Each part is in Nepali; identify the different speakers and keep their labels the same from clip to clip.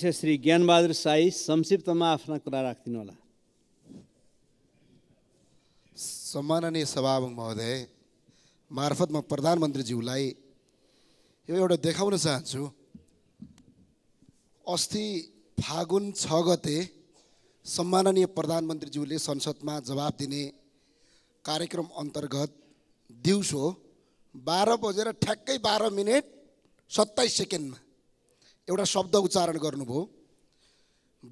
Speaker 1: अध्यक्ष श्री ज्ञानबहादुर साई संक्षिप्तमा आफ्ना कुरा राखिदिनु होला सम्माननीय सभामुख महोदय मार्फत म मा प्रधानमन्त्रीज्यूलाई यो एउटा देखाउन चाहन्छु अस्ति फागुन छ गते सम्माननीय प्रधानमन्त्रीज्यूले संसदमा जवाब दिने कार्यक्रम अन्तर्गत दिउँसो बाह्र बजेर ठ्याक्कै बाह्र मिनट सत्ताइस सेकेन्डमा एउटा शब्द उच्चारण गर्नुभयो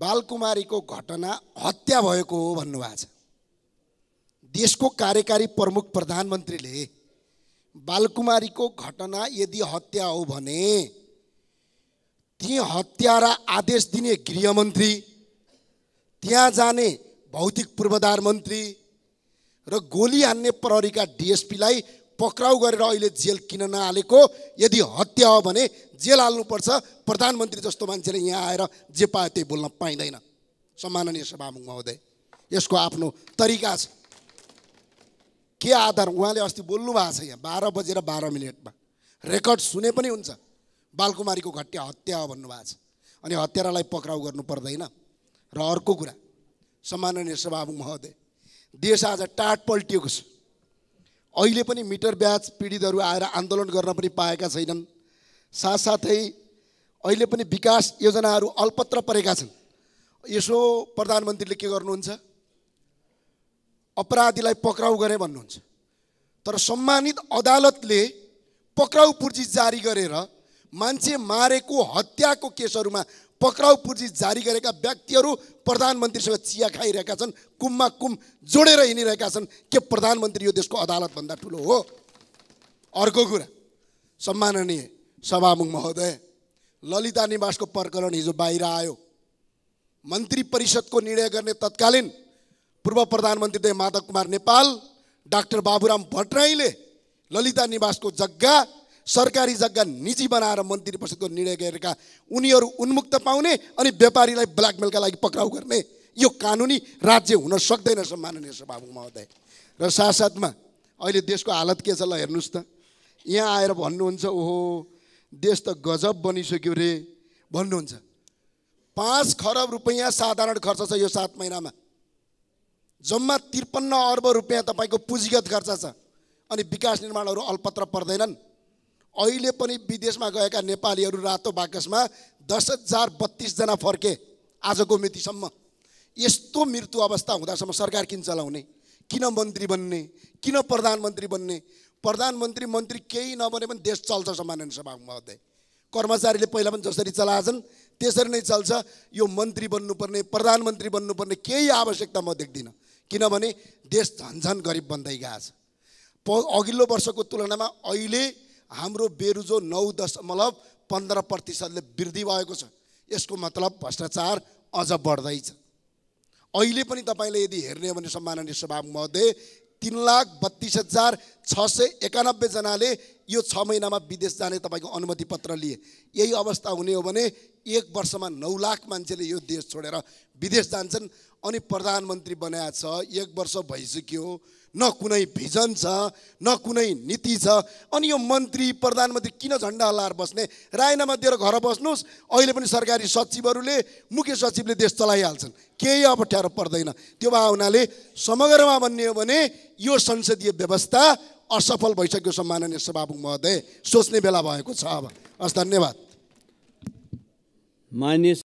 Speaker 1: बालकुमारीको घटना हत्या भएको हो भन्नुभएको छ देशको कार्यकारी प्रमुख प्रधानमन्त्रीले बालकुमारीको घटना यदि हत्या हो भने ती हत्या र आदेश दिने गृहमन्त्री त्यहाँ जाने भौतिक पूर्वाधार मन्त्री र गोली हान्ने प्रहरीका डिएसपीलाई पक्राउ गरेर अहिले जेल किन नहालेको यदि हत्या हो भने जेल हाल्नुपर्छ प्रधानमन्त्री जस्तो मान्छेले यहाँ आएर जे पायो त्यही बोल्न पाइँदैन सम्माननीय सभामुख महोदय यसको आफ्नो तरिका छ के आधार उहाँले अस्ति बोल्नु भएको छ यहाँ बाह्र बजेर बाह्र मिनटमा रेकर्ड सुने पनि हुन्छ बालकुमारीको घट्या हत्या हो भन्नुभएको छ अनि हत्यारालाई पक्राउ गर्नु पर्दैन र अर्को कुरा सम्माननीय सभामुख महोदय देश आज टाट पल्टिएको छ अहिले पनि मिटर ब्याज पीडितहरू आएर आन्दोलन गर्न पनि पाएका छैनन् साथसाथै अहिले पनि विकास योजनाहरू अल्पत्र परेका छन् यसो प्रधानमन्त्रीले के गर्नुहुन्छ अपराधीलाई पक्राउ गरे भन्नुहुन्छ तर सम्मानित अदालतले पक्राउ पूर्जी जारी गरेर मान्छे मारेको हत्याको केसहरूमा पक्राउ पुर्जी जारी गरेका व्यक्तिहरू प्रधानमन्त्रीसँग चिया खाइरहेका छन् कुममा कुम जोडेर हिँडिरहेका छन् के प्रधानमन्त्री यो देशको अदालतभन्दा ठुलो हो अर्को कुरा सम्माननीय सभामुख महोदय ललिता निवासको प्रकरण हिजो बाहिर आयो मन्त्री परिषदको निर्णय गर्ने तत्कालीन पूर्व प्रधानमन्त्री देव माधव कुमार नेपाल डाक्टर बाबुराम भट्टराईले ललिता निवासको जग्गा सरकारी जग्गा निजी बनाएर मन्त्री परिषदको निर्णय गरेका उनीहरू उन्मुक्त पाउने अनि व्यापारीलाई ब्ल्याकमेलका लागि पक्राउ गर्ने यो कानुनी राज्य हुन सक्दैन सम्माननीय सभामुख महोदय र साथसाथमा अहिले देशको हालत के छ ल हेर्नुहोस् त यहाँ आएर भन्नुहुन्छ ओहो देश त गजब बनिसक्यो रे भन्नुहुन्छ पाँच खरब रुपियाँ साधारण खर्च छ यो सात महिनामा जम्मा त्रिपन्न अर्ब रुपियाँ तपाईँको पुँजीगत खर्च छ अनि विकास निर्माणहरू अल्पत्र पर्दैनन् अहिले पनि विदेशमा गएका नेपालीहरू रातो बाकसमा दस हजार बत्तिसजना फर्के आजको मितिसम्म यस्तो मृत्यु अवस्था हुँदासम्म सरकार किन चलाउने किन मन्त्री बन्ने किन प्रधानमन्त्री बन्ने प्रधानमन्त्री मन्त्री केही नबने पनि देश चल्छ सामान्य सभा महोदय कर्मचारीले पहिला पनि जसरी चलाएछन् त्यसरी नै चल्छ यो मन्त्री बन्नुपर्ने प्रधानमन्त्री बन्नुपर्ने केही आवश्यकता म देख्दिनँ किनभने देश झन्झन गरिब बन्दै गएको छ प अघिल्लो वर्षको तुलनामा अहिले हाम्रो बेरुजो नौ दशमलव पन्ध्र प्रतिशतले वृद्धि भएको छ यसको मतलब भ्रष्टाचार अझ बढ्दैछ अहिले पनि तपाईँले यदि हेर्ने हो भने सम्माननीय सभामध्ये तिन लाख बत्तिस हजार छ सय एकानब्बेजनाले यो छ महिनामा विदेश जाने तपाईँको अनुमति पत्र लिए यही अवस्था हुने हो भने एक वर्षमा नौ लाख मान्छेले यो देश छोडेर विदेश जान्छन् अनि प्रधानमन्त्री बनाएको छ एक वर्ष भइसक्यो न कुनै भिजन छ न कुनै नीति छ अनि यो मन्त्री प्रधानमन्त्री किन झन्डा हल्लाएर बस्ने रायनामा दिएर घर बस्नुहोस् अहिले पनि सरकारी सचिवहरूले मुख्य सचिवले देश चलाइहाल्छन् केही अप्ठ्यारो पर्दैन त्यो भए हुनाले समग्रमा भन्ने हो भने यो संसदीय व्यवस्था असफल भइसक्यो सम्माननीय सभामुख महोदय सोच्ने बेला भएको छ अब हस् धन्यवाद मान्य